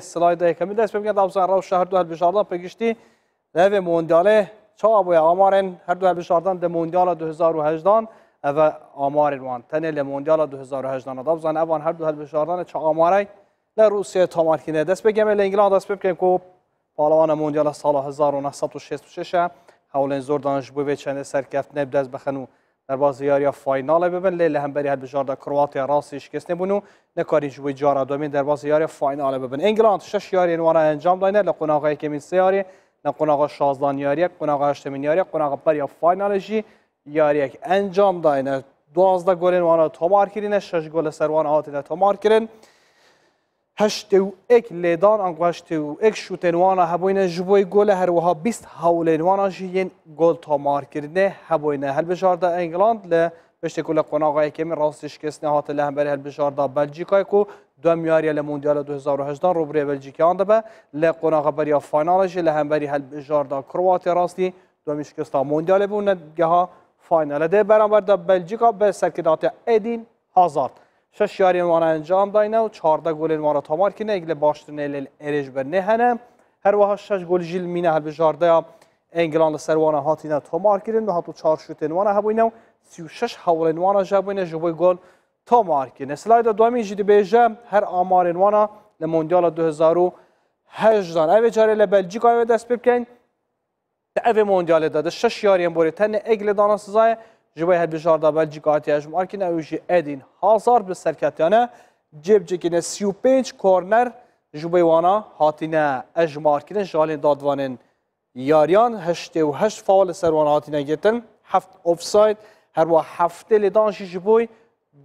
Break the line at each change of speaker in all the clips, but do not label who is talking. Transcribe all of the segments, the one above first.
سلاید کمی دست بمیگن دابزان رو شهر دو هلبشاردان پگشتی نوی موندیاله چا بوی آمارن هر دو هلبشاردان ده موندیال 2018 و آمار وان تنه لی موندیال 2018 دابزان اوان هر دو هلبشاردان چا آماره لی روسیه تامار دست بگم لی انگلان دست بگم که پالوان موندیال سال 1966 هولین زور دانش بوی چند سرکفت نب دست بخنو بازیاری فینالە ببن هم بری هد بجار کرواتیا کرواتی شکست کس نبونو نکاری جوی جارا دومین بازیاری فاینال ببن انگلاند شش یاری وانە انجام داینە لە قۆناغەیەکی من سیاری نەقۆناغا شازدانیاریە فاینال جی یاری یک انجام داینه دوازده داینە دوازدە تو مار کرینه شش گل سروان تو مار کرینه هشت و اک لیدان و هشت و اک شوتنوانا هبوینه جبوی گل هر وها بیست هولینوانا جیین گل تامار کرده هبوینه هل بجارده انگلاند ل پشت کل قناقه کمی راستش کس نهات لهمبری هل بجارده بلژیکای کو دو میاری ل موندیال 2018 روبری بلژیکیان دبه ل قناقه بریا فینالش لهمبری هل بجارده کرواتی راستی دومیش کس تا موندیال گه ها فاینال ده برابر دا بلژیکا به سرکدات ادین هازارد شش یاری وان انجام داینه و 14 گل وان تامار کنه اگل باشترنه ال ارج بر نه هنه هر وها شش گل جیل مینه هل بجارده انگلان لسر وان هاتینه تامار کردن و هاتو 4 شوتن وان هبوینه 36 حول وان جابوینه جبوی گل تامار کنه سلاید دومی جدی بیجه هر آمار وان لموندیال 2018 اوی جاره لبلجیک اوی دست بکن اوی موندیال داده شش یاری بوری تن اگل دانسزای جوی هر بجار دا بل جگاتی هجم آرکین اوجی ادین هزار به سرکتیانه جیب جگینه سی و پینج کورنر جوی وانا هاتینه اجم آرکین جالی دادوانین یاریان هشت و هشت فاول سر وانا هاتینه گیتن هفت افساید هر و هفته لدانشی جبوی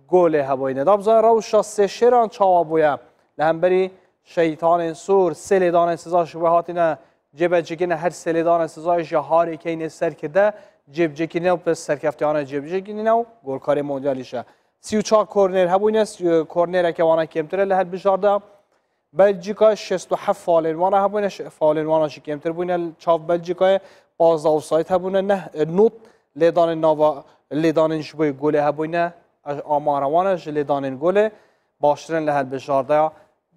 گول هبایی نداب زن روشا سه شیران چاوا بویه لهم شیطان سور سه لدان سزا شبوی هاتینه جیب جگینه هر سه لدان جهاری که این سر پس جیب pe serkeftiana Cebcekinel golkari سیو 34 کورنر هبو اینه کورنر که وانا کمتره لحد بجارده بلژیکا 67 فالین وانا هبونه فالین وانا شی کمتر بونه چاف بلژیکا و سایت هبوینه نه نوت لیدان نوا لیدان شبوی گوله هبوینه آمار وانش گوله گل لحد بجارده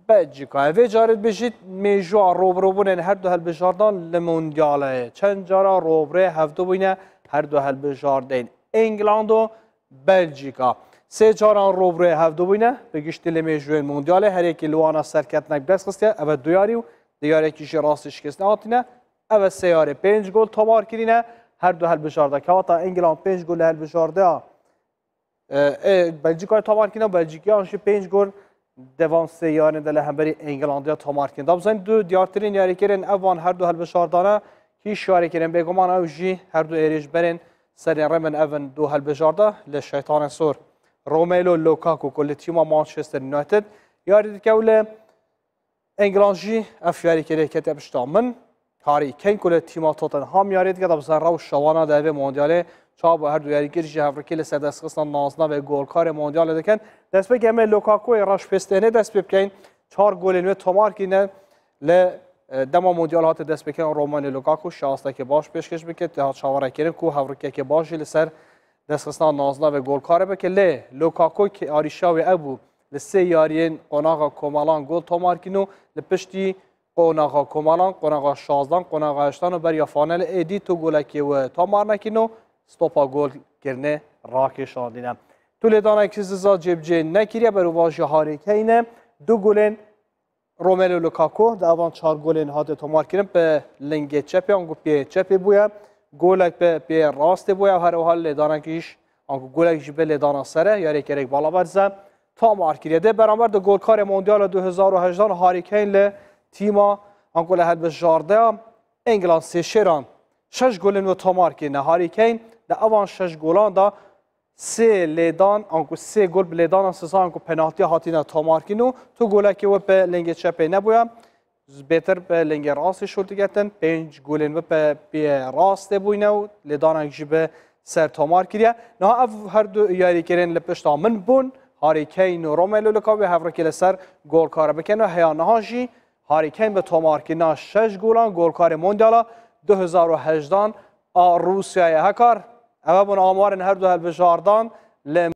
بلژیکا وی جارد بشید میجو روبرو بونه هر دو هل بجاردان لمندیاله چند جارا روبره هفته بونه هر دو هل بجاردین انگلاند و بلژیکا سه چاران روبروی هفته بوینه گشت دلمه جوین موندیاله هر یکی لوانا سرکت نک بس خسته او دویاری و دیاری کشی راستش کس نهاتینه او سیاره پنج گل تبار کرینه هر دو هل بجارده که واتا انگلاند پنج گل هل بشارده بلژیکا تبار کرینه بلژیکی آنشی پنج گل دوام سیاره دل همبری انگلاندیا تبار کرینه دو دیارترین یاری کرین اوان هر دو هل هیچ شارێکێنن بێگومان ئەوژی هەردوو ئێریش بەرێن سەرێن ڕێمن ئەڤن دوو هەلبژاردە لە شەیتانە سۆر ڕۆمەلۆ لۆکاک و کلتیما مانچستر ناتت یاری دیکە لە ئەنگلانژی ئەف یاریکەێکێتە پشتا من تاری کەین کولە تیما تۆتن هام یاریت کە بزان ڕە و شەوانە دەبێ مۆندیالێ چا بە هەردوو یاریگیرژی هەفرکی لە سەردەستخستان نازنا بە گۆلکاری مۆندیالە دەکەن دەست بە گەمە لۆکاکۆی ڕەش پێستێنێ دەست پێ بکەین چار گۆلێنوێ تۆمارکینە لە دما موندیال هات دست بکن رومانی لوکاکو شاسته که باش پیشکش بکید تهات شاوره کرد کو هورکه که باش لسر خسنا نازنا و گل کاره بکه لی لوکاکو که آریشا و ابو لسه یارین قناغا کمالان گل تو مارکینو لپشتی قناغا کمالان قناغا شازدان قناغا اشتانو بر بریا فانل ایدی تو گلکی و تو مارنکینو ستوپا گل کرنه راکشان دینم تو لیدان اکسیز زاد جبجه نکیریه بر واجه اینه دو گلن Romelu Lukaku da avan çar golên hate tomar kirin pe lingê çepê an piyê çepê bûye golek pe piyê rastê bûye her halde, lêdanekî îş an golek ji be lêdana ser e yerê kerek balaberze tomar kiriye de beraber de golkarê mondyala 2018 Harry Kane li tîma an gole helbe jardeya England sêşêran şeş golên ve tomar kirine Harry Kane de avan şeş golan da سه لیدان آنکو سه گل به لیدان اساسا آنکو پنالتی هاتینا تامارکین و تو گله که و به لنگ چپه نبویا بهتر به لنگ راست شد گتن پنج گلن و به راست بوینه و لیدان آنکو به سر تامار کریه نه اف هر دو یاری کرین لپشتا من بون هاری کین و روملو لکا به هفرکی لسر گل کار بکن و هیانه هاشی هاری کین به تامار کرینا شش گلان گل کار موندیالا 2018 روسیه هکار أمام أنوار النهارده بشعردان